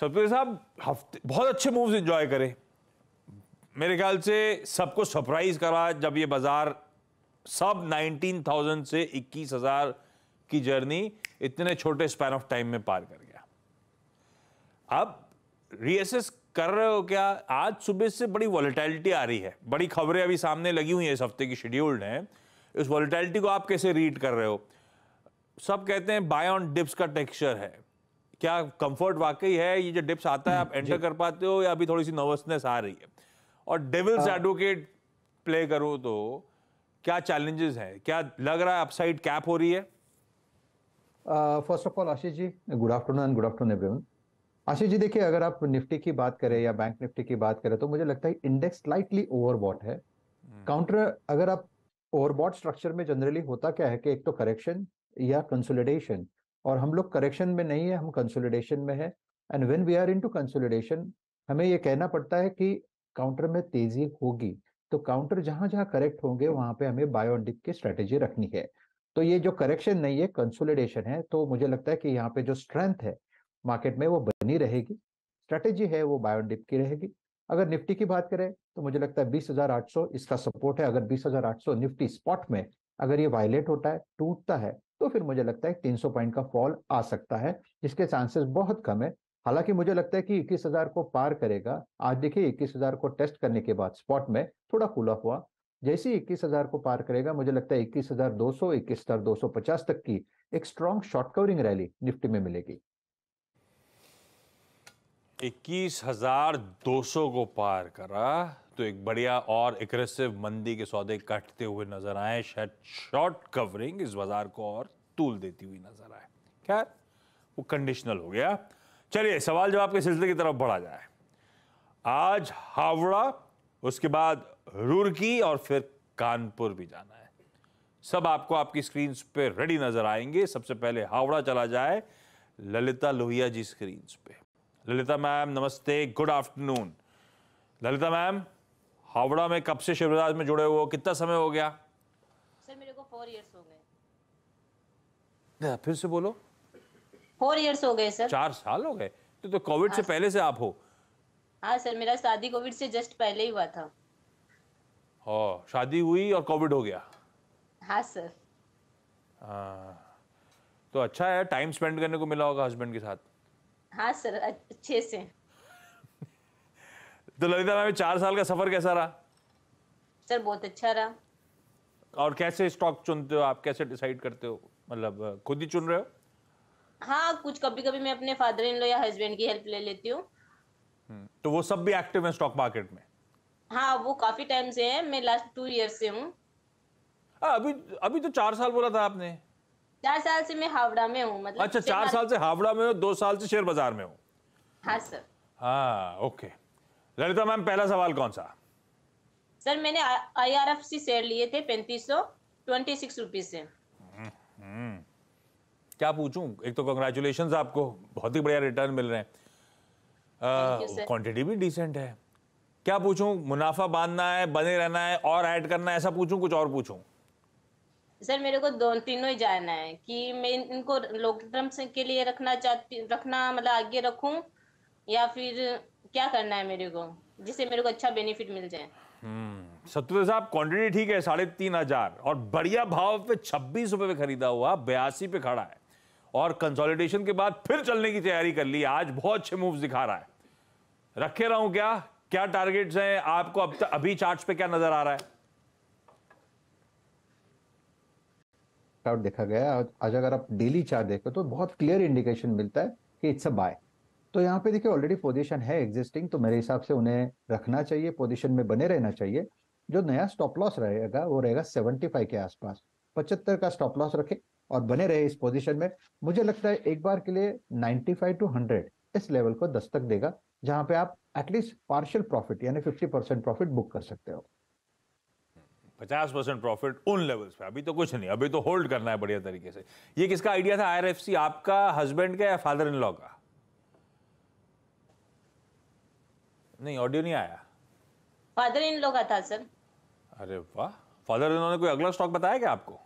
सतपुर साहब हफ्ते बहुत अच्छे मूव्स इंजॉय करे मेरे ख्याल से सबको सरप्राइज करा जब ये बाजार सब 19,000 से 21,000 की जर्नी इतने छोटे स्पैन ऑफ टाइम में पार कर गया अब रीएसेस कर रहे हो क्या आज सुबह से बड़ी वॉलीटैलिटी आ रही है बड़ी खबरें अभी सामने लगी हुई हैं इस हफ्ते की शेड्यूल्ड हैं इस वॉलीटैलिटी को आप कैसे रीड कर रहे हो सब कहते हैं बाय ऑन डिप्स का टेक्सचर है क्या कंफर्ट वाकई है ये जो डिप्स आता है आप एंटर कर पाते हो या अभी थोड़ी सी नर्वसनेस आ रही है और डेविल्स एडवोकेट प्ले करो तो क्या चैलेंजेस हैं क्या लग रहा है अपसाइड कैप हो रही है first of all Ashish ji good afternoon and good afternoon everyone Ashish ji देखिए अगर आप निफ्टी की बात करें या बैंक निफ्टी की बात करें तो मुझे लगता है इंडेक्स स्लाइटली ओवरबॉट है काउंटर हम्म। hmm. अगर आप ओवरबॉट स्ट्रक्चर में जनरली होता क्या है कि एक तो करेक्शन या कंसोलिडेशन और हम लोग करेक्शन में नहीं है हम कंसोलिडेशन में है and when we are into consolidation हमें ये कहना पड़ता है कि काउंटर में तेजी होगी तो काउंटर जहां जहां करेक्ट होंगे वहां पे हमें बायोडिक डिप की स्ट्रेटेजी रखनी है तो ये जो करेक्शन नहीं है कंसोलिडेशन है तो मुझे लगता है कि यहाँ पे जो स्ट्रेंथ है मार्केट में वो बनी रहेगी स्ट्रेटेजी है वो बाय डिप की रहेगी अगर निफ्टी की बात करें तो मुझे लगता है 20,800 इसका सपोर्ट है अगर 20,800 निफ्टी स्पॉट में अगर ये वायलेट होता है टूटता है तो फिर मुझे लगता है 300 पॉइंट का फॉल आ सकता है जिसके चांसेस बहुत कम है हालांकि मुझे लगता है कि इक्कीस हजार को पार करेगा आज देखिए इक्कीस हजार को टेस्ट करने के बाद स्पॉट में थोड़ा खुला हुआ जैसे ही इक्कीस हजार को पार करेगा मुझे लगता है इक्कीस हजार दो सौ इक्कीस हजार दो सौ पचास तक की एक strong short covering rally Nifty में मिलेगी इक्कीस हजार दो सौ को पार करा तो एक बढ़िया और एग्रेसिव मंदी के सौदे कटते हुए नजर आए शायद शॉर्ट कवरिंग इस बाजार को और तूल देती हुई नजर आए खैर वो कंडीशनल हो गया चलिए सवाल जवाब के सिलसिले की तरफ बढ़ा जाए आज हावड़ा उसके बाद रुड़की और फिर कानपुर भी जाना है सब आपको आपकी स्क्रीन पे रेडी नजर आएंगे सबसे पहले हावड़ा चला जाए ललिता लोहिया जी स्क्रीन पे ललिता मैम नमस्ते good afternoon Lalita ma'am Howrah में कब से शिवराज में जुड़े हुए कितना समय हो गया सर मेरे को फोर इयर्स हो गए फिर से बोलो फोर इयर्स हो गए सर चार साल हो गए तो, तो कोविड से हाँ, पहले से आप हो हाँ सर मेरा शादी कोविड से जस्ट पहले ही हुआ था ओ, हाँ, शादी हुई और कोविड हो गया हाँ सर हाँ तो अच्छा है टाइम स्पेंड करने को मिला होगा हस्बैंड के साथ हाँ सर अच्छे से तो ललिता मैम चार साल का सफर कैसा रहा सर बहुत अच्छा रहा और कैसे स्टॉक चुनते हो आप कैसे डिसाइड करते हो मतलब खुद ही चुन रहे हो हाँ कुछ कभी कभी मैं अपने फादर इन लो या हस्बैंड की हेल्प ले लेती हूँ हम्म, तो वो सब भी एक्टिव है स्टॉक मार्केट में हाँ वो काफी टाइम से है मैं लास्ट टू ईयर से हूँ अभी अभी तो चार साल बोला था आपने चार साल से मैं हावड़ा में हूँ मतलब अच्छा चार साल से हावड़ा में हूँ दो साल से शेयर बाजार में हूँ हाँ सर हाँ ओके ललिता मैम पहला सवाल कौन सा सर मैंने I R F C share लिए थे पैंतीस सौ ट्वेंटी सिक्स रुपीज से हम्म, क्या पूछूं एक तो कंग्रेचुलेशन आपको बहुत ही बढ़िया रिटर्न मिल रहे हैं क्वांटिटी भी डिसेंट है क्या पूछूं मुनाफा बांधना है बने रहना है और ऐड करना है ऐसा पूछूं कुछ और पूछूं सर मेरे को दो तीनों ही जाना है कि मैं इनको लॉन्ग टर्म के लिए रखना चाहती रखना मतलब आगे रखूं या फिर क्या करना है मेरे को जिससे मेरे को अच्छा बेनिफिट मिल जाए हम्म, सत्तर साहब क्वांटिटी ठीक है साढ़े तीन हजार और बढ़िया भाव पे छब्बीस रुपए पे खरीदा हुआ बयासी पे खड़ा है और कंसोलिडेशन के बाद फिर चलने की तैयारी कर ली आज बहुत अच्छे मूव्स दिखा रहा है रखे रहा हूं क्या क्या टारगेट्स हैं आपको अब तक अभी चार्ट पे क्या नजर आ रहा है देखा गया आज अगर आप डेली चार्ट देखो तो बहुत क्लियर इंडिकेशन मिलता है कि इट्स अ बाय तो यहाँ पे देखिए ऑलरेडी पोजीशन है एग्जिस्टिंग तो मेरे हिसाब से उन्हें रखना चाहिए पोजीशन में बने रहना चाहिए जो नया स्टॉप लॉस रहेगा वो रहेगा फाइव के आसपास पचहत्तर का स्टॉप लॉस रखे और बने रहे इस पोजीशन में मुझे लगता है एक बार के लिए नाइन्टी फाइव टू हंड्रेड इस लेवल को दस्तक देगा जहां पे आप एटलीस्ट पार्शियल प्रॉफिट यानी फिफ्टी परसेंट प्रॉफिट बुक कर सकते हो पचास परसेंट प्रॉफिट उन लेवल्स पे अभी तो कुछ नहीं अभी तो होल्ड करना है बढ़िया तरीके से ये किसका आइडिया था आई आपका हस्बैंड का या फादर इन लॉ का नहीं ऑडियो नहीं आया फादर इन लोग का था सर अरे वाह फादर इन्होंने कोई अगला स्टॉक बताया क्या आपको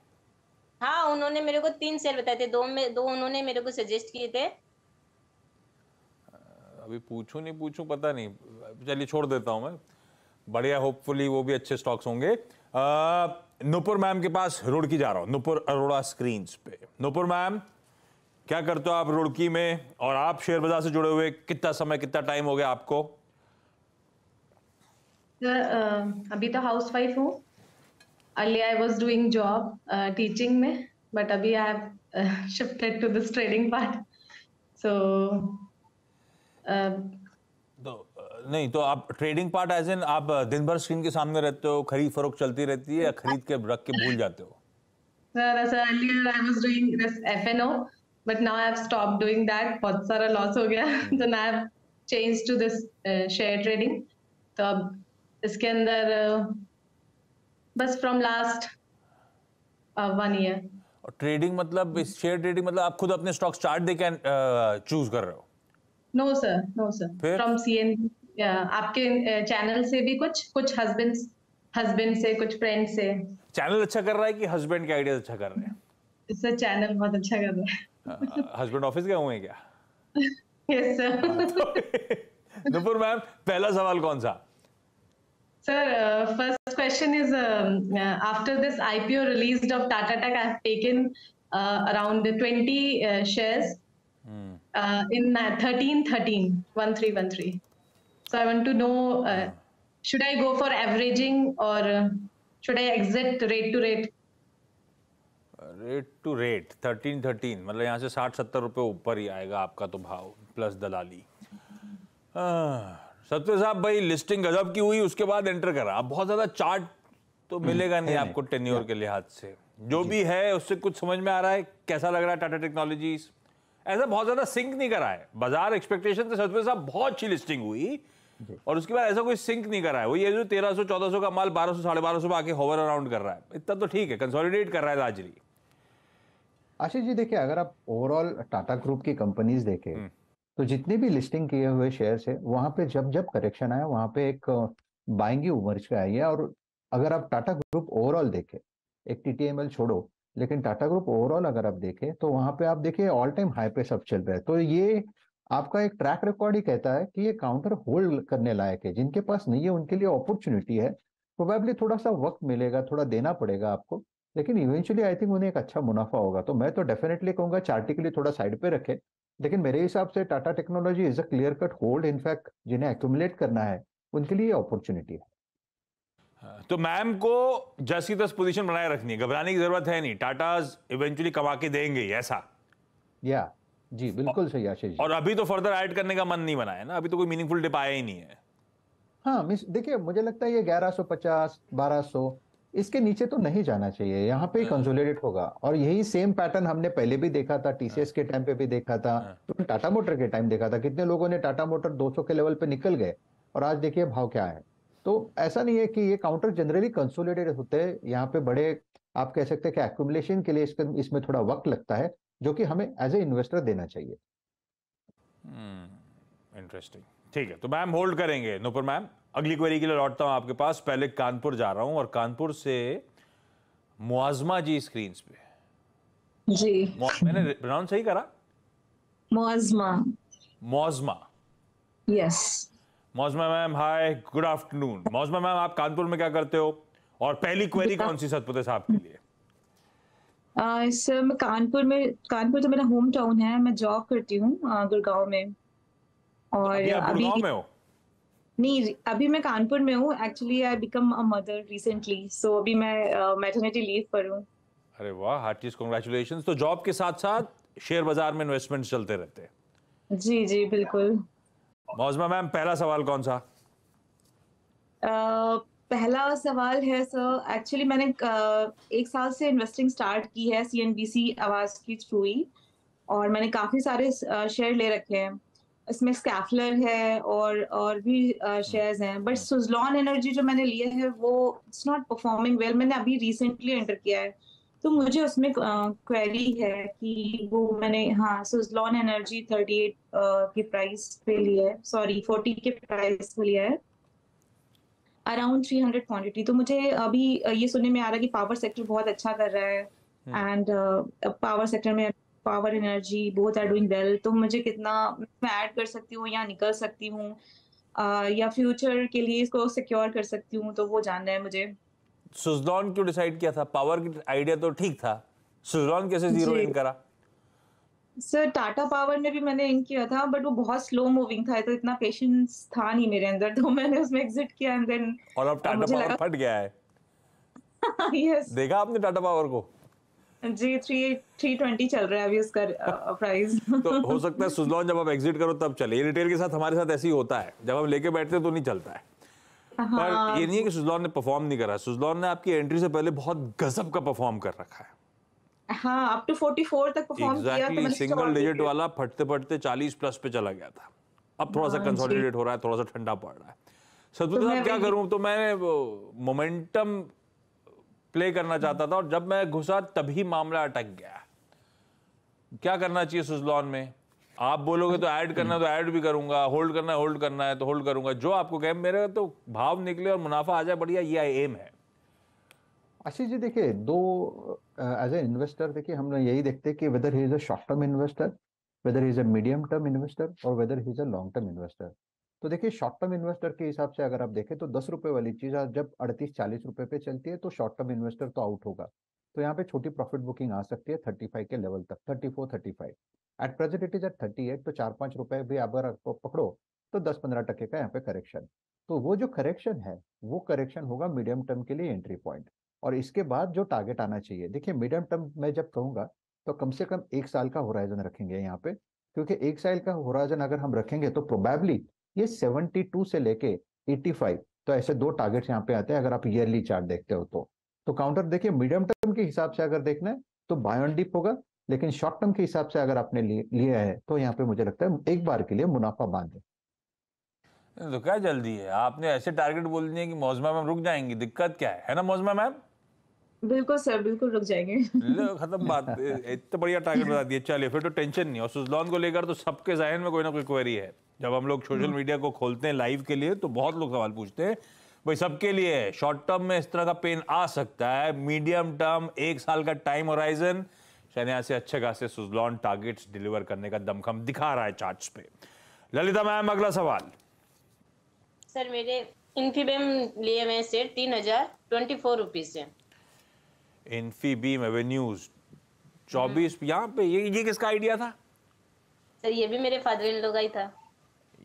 हाँ उन्होंने मेरे को तीन शेयर बताए थे दो में दो उन्होंने मेरे को सजेस्ट किए थे अभी पूछू नहीं पूछू पता नहीं चलिए छोड़ देता हूं मैं बढ़िया होपफुली वो भी अच्छे स्टॉक्स होंगे नुपुर मैम के पास रुड़की जा रहा हूँ नुपुर अरोड़ा स्क्रीन पे नुपुर मैम क्या करते हो आप रुड़की में और आप शेयर बाजार से जुड़े हुए कितना समय कितना टाइम हो गया आपको सर um, अभी तो हाउस वाइफ हूँ early I was doing job teaching में बट अभी I shifted to this trading part so नहीं तो आप ट्रेडिंग पार्ट एज एन आप uh, दिन भर स्क्रीन के सामने रहते हो खरीद फरोख चलती रहती है या खरीद के रख के भूल जाते हो sir sir I was doing this FNO but now I have stop doing that बहुत सारा लॉस हो गया तो now I have changed to this share trading तो अब इसके अंदर uh, बस from last one year trading मतलब शेयर ट्रेडिंग मतलब आप खुद अपने स्टॉक्स चार्ट देके चूज कर रहे हो no sir no sir from CN आपके चैनल uh, से भी कुछ कुछ हस्बैंड हस्बैंड से कुछ फ्रेंड से चैनल अच्छा कर रहा है कि हस्बैंड के आइडियाज अच्छा कर रहे हैं सर चैनल बहुत अच्छा कर रहा है हस्बैंड uh, ऑफिस गए हुए हैं क्या यस सर नूपुर मैम पहला सवाल कौन सा Sir, uh, first question is um, uh, after this IPO released of Tata Tech, I've taken uh, around 20 uh, shares mm. uh, in 1313, 1313. So I want to know uh, should I go for averaging or should I exit rate to rate? Rate to rate thirteen thirteen मतलब यहाँ से साठ सत्तर रुपये ऊपर ही आएगा आपका तो भाव प्लस दलाली सत्य साहब भाई लिस्टिंग गजब की हुई उसके बाद एंटर करा अब बहुत ज्यादा चार्ट तो हम्म, मिलेगा नहीं आपको टेन्योर के लिहाज से जो भी है उससे कुछ समझ में आ रहा है कैसा लग रहा है टाटा टेक्नोलॉजीज ऐसा बहुत ज्यादा सिंक नहीं करा है बाजार एक्सपेक्टेशन से सत्य साहब बहुत अच्छी लिस्टिंग हुई और उसके बाद ऐसा कोई सिंक नहीं करा है वो ये जो तेरह सौ चौदह सौ का माल बारह सौ साढ़े बारह सौ आके होवर अराउंड कर रहा है इतना तो ठीक है कंसोलिडेट कर रहा है लाजरी आशीष जी देखिए अगर आप ओवरऑल टाटा ग्रुप की कंपनीज देखें हम्म। तो जितने भी लिस्टिंग किए हुए शेयर है वहां पे जब जब करेक्शन आया वहां पे एक बाइंग उमर्ज का आई है और अगर आप टाटा ग्रुप ओवरऑल देखें एक टी छोड़ो लेकिन टाटा ग्रुप ओवरऑल अगर आप देखें तो वहां पे आप देखिए ऑल टाइम हाई पे सब चल रहा है तो ये आपका एक ट्रैक रिकॉर्ड ही कहता है कि ये काउंटर होल्ड करने लायक है जिनके पास नहीं है उनके लिए अपॉर्चुनिटी है प्रोबेबली थोड़ा सा वक्त मिलेगा थोड़ा देना पड़ेगा आपको लेकिन इवेंचुअली आई थिंक उन्हें एक अच्छा मुनाफा होगा तो मैं तो डेफिनेटली कहूंगा चार्टी के लिए थोड़ा साइड पे रखें लेकिन मेरे हिसाब से Tata Technology is a clear cut hold in fact जिन्हें एक्यूमुलेट करना है उनके लिए अपॉर्चुनिटी है तो मैम को जैसी तस पोजीशन बनाए रखनी है घबराने की जरूरत है नहीं टाटा इवेंचुअली कमा के देंगे ऐसा या जी बिल्कुल सही आशीष जी और अभी तो फर्दर ऐड करने का मन नहीं बना है ना अभी तो कोई मीनिंगफुल डिप आया ही नहीं है हाँ मिस देखिए मुझे लगता है ये ग्यारह पचास बारह सौ इसके नीचे तो नहीं जाना चाहिए यहाँ पे कंसोलिडेट हाँ। होगा और यही सेम पैटर्न हमने पहले भी देखा था टीसीएस हाँ। के टाइम पे भी देखा था हाँ। तो टाटा मोटर के टाइम देखा था कितने लोगों ने टाटा मोटर 200 के लेवल पे निकल गए और आज देखिए भाव क्या है तो ऐसा नहीं है कि ये काउंटर जनरली कंसोलिडेट होते हैं यहाँ पे बड़े आप कह सकते हैं कि एक्यूमुलेशन के लिए इसमें थोड़ा वक्त लगता है जो कि हमें एज ए इन्वेस्टर देना चाहिए इंटरेस्टिंग hmm, ठीक है तो मैम होल्ड करेंगे नुपुर मैम अगली क्वेरी के लिए लौटता हूँ आपके पास पहले कानपुर जा रहा हूँ और कानपुर से मुआजमा जी स्क्रीन पे जी मैंने प्रोनाउंस सही करा Muazzama Muazzama yes Moazzama ma'am hi good afternoon Moazzama ma'am आप कानपुर में क्या करते हो और पहली क्वेरी कौन सी सतपुते साहब के लिए सर मैं कानपुर में कानपुर तो मेरा होम टाउन है मैं जॉब करती हूँ गुड़गांव में और अभी अभी गुड़गांव में हो नहीं अभी मैं कानपुर में हूँ actually I become a mother recently so अभी मैं मैटरनिटी लीव पर हूँ अरे वाह हार्टीज कॉन्ग्रेचुलेशन तो जॉब के साथ साथ शेयर बाजार में इन्वेस्टमेंट चलते रहते हैं जी जी बिल्कुल मौजमा मैम पहला सवाल कौन सा uh, पहला सवाल है सर एक्चुअली मैंने एक साल से इन्वेस्टिंग स्टार्ट की है सीएनबीसी आवाज के थ्रू ही और मैंने काफी सारे शेयर ले रखे हैं इसमें स्कैफलर है और और भी शेयर्स हाँ। हैं बट सुजलॉन एनर्जी जो मैंने लिए है वो इट्स नॉट परफॉर्मिंग वेल मैंने अभी रिसेंटली एंटर किया है तो मुझे उसमें क्वेरी है कि वो मैंने हाँ सुजलॉन एनर्जी थर्टी एट के प्राइस पे लिया है सॉरी फोर्टी के प्राइस पे लिया है अराउंड थ्री हंड्रेड क्वान्टिटी तो मुझे अभी ये सुनने में आ रहा है कि पावर सेक्टर बहुत अच्छा कर रहा है एंड पावर सेक्टर में power energy both are doing well तो मुझे कितना मैं ऐड कर सकती हूँ या निकल सकती हूँ या फ्यूचर के लिए इसको सिक्योर कर सकती हूँ तो वो जानना है मुझे सुजलॉन क्यों डिसाइड किया था पावर की आइडिया तो ठीक था सुजलॉन कैसे जीरो इन करा सर टाटा पावर में भी मैंने इन किया था बट वो बहुत स्लो मूविंग था तो इतना पेशेंस था नहीं मेरे अंदर तो मैंने उसमें एग्जिट किया एंड देन और अब टाटा पावर फट गया है यस देखा आपने टाटा पावर को जी थ्री थ्री ट्वेंटी चल रहा है अभी उसका प्राइस तो हो सकता है सुजलॉन जब आप एग्जिट करो तब चले रिटेल के साथ हमारे साथ ऐसे ही होता है जब हम लेके बैठते तो नहीं चलता है पर हाँ। ये नहीं है कि सुजलॉन ने परफॉर्म नहीं करा सुजलॉन ने आपकी एंट्री से पहले बहुत गजब का परफॉर्म कर रखा है हाँ अप टू 44 तक परफॉर्म exactly, किया तो सिंगल डिजिट वाला फटते फटते 40 प्लस पे चला गया था अब थोड़ा सा कंसोलिडेट हाँ, हो रहा है थोड़ा सा ठंडा पड़ रहा है सतपुत्र तो साहब क्या करूं तो मैंने मोमेंटम प्ले करना चाहता था और जब मैं घुसा तभी मामला अटक गया क्या करना चाहिए सुजलॉन में आप बोलोगे तो ऐड करना तो ऐड भी करूंगा होल्ड करना है होल्ड करना है तो होल्ड तो करूंगा जो आपको कहे मेरे तो भाव निकले और मुनाफा आ जाए बढ़िया ये एम है आशीष जी देखिए दो एज ए इन्वेस्टर देखिए हम लोग यही देखते हैं कि whether he is a short term investor whether he is a medium term investor और whether he is a long term investor तो देखिए शॉर्ट टर्म इन्वेस्टर के हिसाब से अगर आप देखें तो दस रुपए वाली चीज आज जब अड़तीस चालीस रुपए पे चलती है तो शॉर्ट टर्म इन्वेस्टर तो आउट होगा तो यहाँ पे छोटी प्रॉफिट बुकिंग आ सकती है थर्टी फाइव के लेवल तक thirty four thirty five at present it is at thirty eight तो चार पांच रुपए भी अगर आपको पकड़ो तो दस पंद्रह टके का यहाँ पे करेक्शन तो वो जो करेक्शन है वो करेक्शन होगा मीडियम टर्म के लिए एंट्री पॉइंट और इसके बाद जो टारगेट आना चाहिए देखिए मीडियम टर्म मैं जब कहूंगा तो कम से कम एक साल का होराइजन रखेंगे यहाँ पे क्योंकि एक साल का होराइजन अगर हम रखेंगे तो प्रोबेबली ये 72 से लेके 85 तो ऐसे दो टारगेट्स यहाँ पे आते हैं अगर आप ईयरली चार्ट देखते हो तो तो काउंटर देखिए मीडियम टर्म के हिसाब से अगर देखना है तो बायोन डिप होगा लेकिन शॉर्ट टर्म के हिसाब से अगर आपने लिया है तो यहाँ पे मुझे लगता है एक बार के लिए मुनाफा बांधे तो क्या जल्दी है आपने ऐसे टारगेट बोल दिए कि मौजमा मैम रुक जाएंगी दिक्कत क्या है है ना मौजमा मैम बिल्कुल सर बिल्कुल रुक जाएंगे खत्म बात इतना बढ़िया टारगेट बता दिए चलिए फिर तो टेंशन नहीं और सुजलॉन को लेकर तो सबके जहन में कोई ना कोई क्वेरी है जब हम लोग सोशल मीडिया हम्म। को खोलते हैं लाइव के लिए तो बहुत लोग सवाल पूछते हैं भाई सबके लिए शॉर्ट टर्म में इस तरह का पेन आ सकता है मीडियम टर्म एक साल का टाइम होराइजन शनिया से अच्छे खासे सुजलॉन टारगेट्स डिलीवर करने का दमखम दिखा रहा है चार्ट्स पे ललिता मैम अगला सवाल सर मेरे इन्फीबेम लिए मैं शेयर तीन हजार ट्वेंटी फोर रुपीज से इन्फीबीम एवेन्यूज चौबीस हम्म। यहाँ पे ये ये किसका आइडिया था सर ये भी मेरे फादर इन लोग का ही था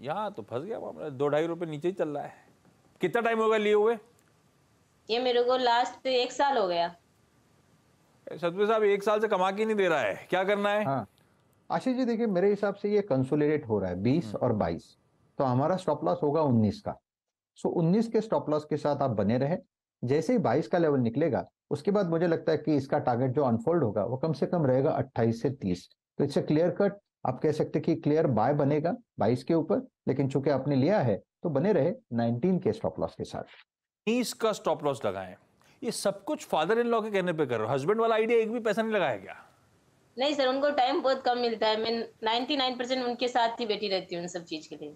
यहाँ तो फंस गया मामला दो ढाई रुपए नीचे ही चल रहा है कितना टाइम हो गया लिए हुए ये मेरे को लास्ट एक साल हो गया सतवे साहब एक साल से कमा के नहीं दे रहा है क्या करना है हाँ। आशीष जी देखिए मेरे हिसाब से ये कंसोलिडेट हो रहा है बीस हम्म। और बाईस तो हमारा स्टॉप लॉस होगा उन्नीस का सो उन्नीस के स्टॉप लॉस के साथ आप बने रहे जैसे ही बाईस का लेवल निकलेगा उसके बाद मुझे लगता है कि इसका टारगेट जो अनफोल्ड होगा वो कम से कम रहेगा अट्ठाईस से तीस तो इट्स अ क्लियर कट आप कह सकते कि क्लियर बाय बनेगा बाईस के ऊपर लेकिन चूंकि आपने लिया है तो बने रहे नाइनटीन के स्टॉप लॉस के साथ तीस का स्टॉप लॉस लगाए ये सब कुछ फादर इन लॉ के कहने पे कर रहे हो हस्बैंड वाला आइडिया एक भी पैसा नहीं लगाया क्या नहीं सर उनको टाइम बहुत कम मिलता है मैं 99 परसेंट उनके साथ ही बैठी रहती हूँ सब चीज के लिए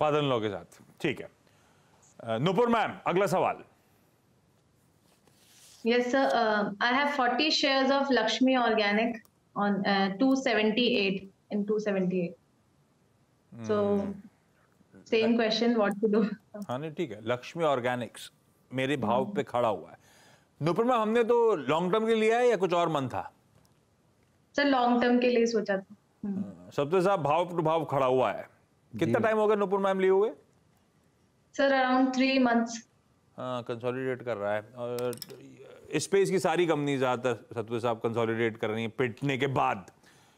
फादर इन लॉ के साथ ठीक है नुपुर मैम अगला सवाल yes sir I have 40 shares of Lakshmi Organic on uh, 278 in 278 hmm. so same question what to do हाँ नहीं ठीक है लक्ष्मी ऑर्गेनिक्स मेरे भाव पे खड़ा हुआ है नुपरमा हमने तो लॉन्ग टर्म के लिए है या कुछ और मन था सर लॉन्ग टर्म के लिए सोचा था hmm. Hmm. सबसे साहब भाव टू भाव खड़ा हुआ है कितना टाइम हो गया नुपुर मैम लिए हुए सर अराउंड 3 मंथ्स हां कंसोलिडेट कर रहा है और स्पेस की सारी कंपनी ज़्यादातर सतपुर साहब कंसोलिडेट कर रही है पिटने के बाद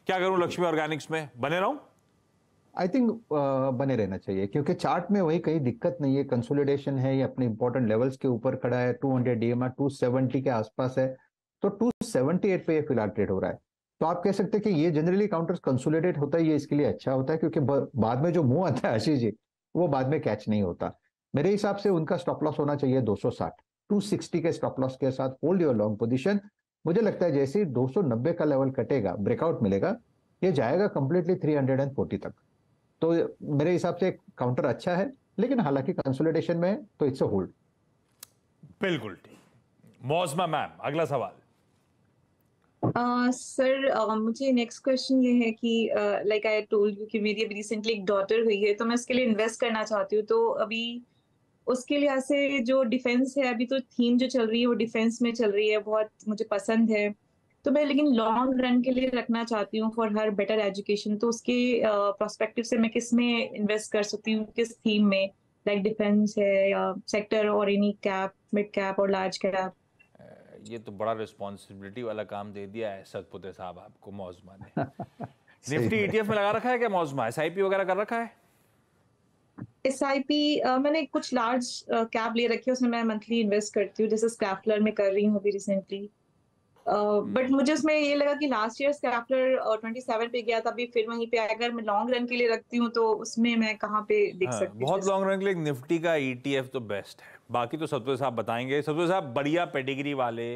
क्या करूं लक्ष्मी ऑर्गेनिक्स में बने रहूं आई थिंक uh, बने रहना चाहिए क्योंकि चार्ट में वही कहीं दिक्कत नहीं है कंसोलिडेशन है ये अपने इंपॉर्टेंट लेवल्स के ऊपर खड़ा है 200 हंड्रेड डीएमआर टू के आसपास है तो 278 पे ये फिलहाल ट्रेड हो रहा है तो आप कह सकते हैं कि ये जनरली काउंटर्स कंसोलिडेट होता है ये इसके लिए अच्छा होता है क्योंकि बाद में जो मुंह आता है आशीष जी वो बाद में कैच नहीं होता मेरे हिसाब से उनका स्टॉप लॉस होना चाहिए दो 260 के स्टॉप लॉस के साथ होल्ड योर लॉन्ग पोजिशन मुझे लगता है जैसे ही 290 का लेवल कटेगा ब्रेकआउट मिलेगा ये जाएगा कंप्लीटली 340 तक तो मेरे हिसाब से काउंटर अच्छा है लेकिन हालांकि कंसोलिडेशन में है तो इट्स अ होल्ड बिल्कुल ठीक मौजमा मैम अगला सवाल सर uh, uh, मुझे नेक्स्ट क्वेश्चन ये है कि लाइक आई टोल्ड यू कि मेरी अभी रिसेंटली एक डॉटर हुई है तो मैं उसके लिए इन्वेस्ट करना चाहती हूँ तो अभी उसके लिहाज से जो डिफेंस है अभी तो थीम जो चल रही है वो डिफेंस में चल रही है बहुत मुझे पसंद है तो मैं लेकिन लॉन्ग रन के लिए रखना चाहती हूँ फॉर हर बेटर एजुकेशन तो उसके प्रोस्पेक्टिव uh, से मैं किस में इन्वेस्ट कर सकती हूँ किस थीम में लाइक like डिफेंस है या सेक्टर और एनी कैप मिड कैप और लार्ज कैप ये तो बड़ा रिस्पॉन्सिबिलिटी वाला काम दे दिया है सतपुते साहब आपको मौजमा ने निफ्टी ईटीएफ e में लगा रखा है क्या मौजमा एस वगैरह कर रखा है एस आई पी मैंने कुछ लार्ज कैब ले रखी है उसमें मैं मंथली इन्वेस्ट करती हूँ जैसे स्क्रैपलर में कर रही हूँ अभी रिसेंटली बट हम्म। मुझे उसमें ये लगा कि लास्ट ईयर स्क्रैपलर ट्वेंटी सेवन पे गया था अभी फिर वहीं पे अगर मैं लॉन्ग रन के लिए रखती हूँ तो उसमें मैं कहाँ पे देख हाँ, सकती बहुत लॉन्ग रन के लिए निफ्टी का ईटीएफ e तो बेस्ट है बाकी तो सतवे तो साहब बताएंगे सतवे तो साहब बढ़िया पेडिग्री वाले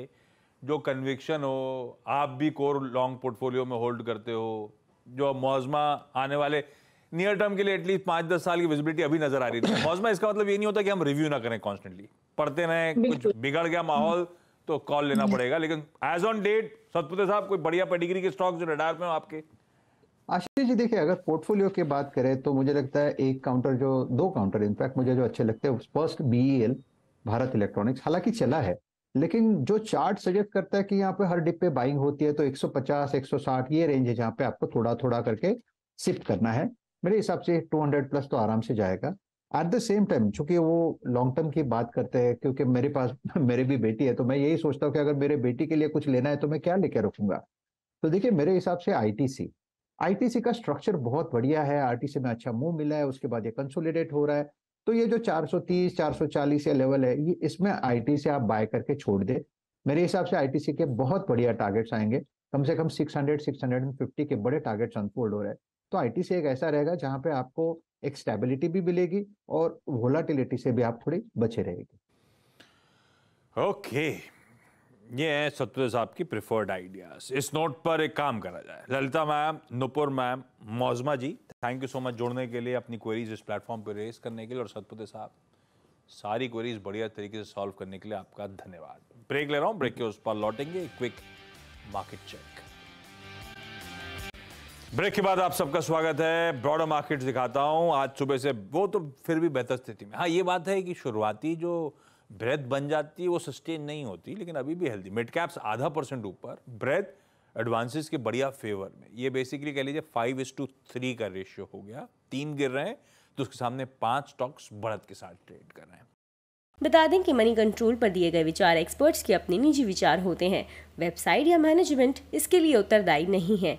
जो कन्विक्शन हो आप भी कोर लॉन्ग पोर्टफोलियो में होल्ड करते हो जो मौजमा आने वाले नियर टर्म के लिए एटलीस्ट पांच दस साल की विजिबिलिटी अभी नजर आ रही थी हौजमा इसका मतलब ये नहीं होता कि हम रिव्यू ना करें कॉन्स्टेंटली पढ़ते रहे कुछ बिगड़ गया माहौल तो कॉल लेना हम्म। पड़ेगा लेकिन एज ऑन डेट सतपुते साहब कोई बढ़िया पेडिग्री के स्टॉक जो रडार में हो आपके आशीष जी देखिए अगर पोर्टफोलियो की बात करें तो मुझे लगता है एक काउंटर जो दो काउंटर इनफैक्ट मुझे जो अच्छे लगते हैं first BEL e Bharat Electronics हालांकि चला है लेकिन जो चार्ट सजेस्ट करता है कि यहाँ पे हर डिप पे बाइंग होती है तो 150 160 ये रेंज है जहाँ पे आपको थोड़ा थोड़ा करके शिफ्ट करना है मेरे हिसाब से 200 प्लस तो आराम से जाएगा एट द सेम टाइम चूंकि वो लॉन्ग टर्म की बात करते हैं क्योंकि मेरे पास मेरे भी बेटी है तो मैं यही सोचता हूँ कि अगर मेरे बेटी के लिए कुछ लेना है तो मैं क्या लेकर रखूंगा तो देखिए मेरे हिसाब से आईटीसी आईटीसी का स्ट्रक्चर बहुत बढ़िया है आरटीसी में अच्छा मुंह मिला है उसके बाद ये कंसोलिडेट हो रहा है तो ये जो 430 440 या लेवल है ये इसमें आईटीसी आप बाय करके छोड़ दे मेरे हिसाब से आईटीसी के बहुत बढ़िया टारगेट्स आएंगे कम से कम 600 650 के बड़े टारगेट्स अनफोल्ड हो रहे हैं तो आई एक ऐसा रहेगा जहाँ पे आपको एक स्टेबिलिटी भी मिलेगी और वोलाटिलिटी से भी आप थोड़ी बचे रहेगी ओके ये है सत्य साहब की प्रिफर्ड आइडियाज इस नोट पर एक काम करा जाए Lalita ma'am Nupur ma'am Moazzama ji thank you so much जोड़ने के लिए अपनी क्वेरीज इस प्लेटफॉर्म पर रेस करने के लिए और सतपुते साहब सारी क्वेरीज बढ़िया तरीके से सॉल्व करने के लिए आपका धन्यवाद ब्रेक ले रहा हूँ ब्रेक के उस पर लौटेंगे क्विक मार्केट चेक ब्रेक के बाद आप सबका स्वागत है ब्रॉडर मार्केट दिखाता हूं आज सुबह से वो तो फिर भी बेहतर स्थिति में हाँ ये बात है कि शुरुआती जो ब्रेथ बन जाती है वो सस्टेन नहीं होती लेकिन अभी भी हेल्दी मिड कैप्स आधा परसेंट ऊपर ब्रेथ एडवांसेस के बढ़िया फेवर में ये बेसिकली कह लीजिए फाइव इज टू थ्री का रेशियो हो गया तीन गिर रहे हैं तो उसके सामने पांच स्टॉक्स बढ़त के साथ ट्रेड कर रहे हैं बता दें कि मनी कंट्रोल पर दिए गए विचार एक्सपर्ट्स के अपने निजी विचार होते हैं वेबसाइट या मैनेजमेंट इसके लिए उत्तरदायी नहीं है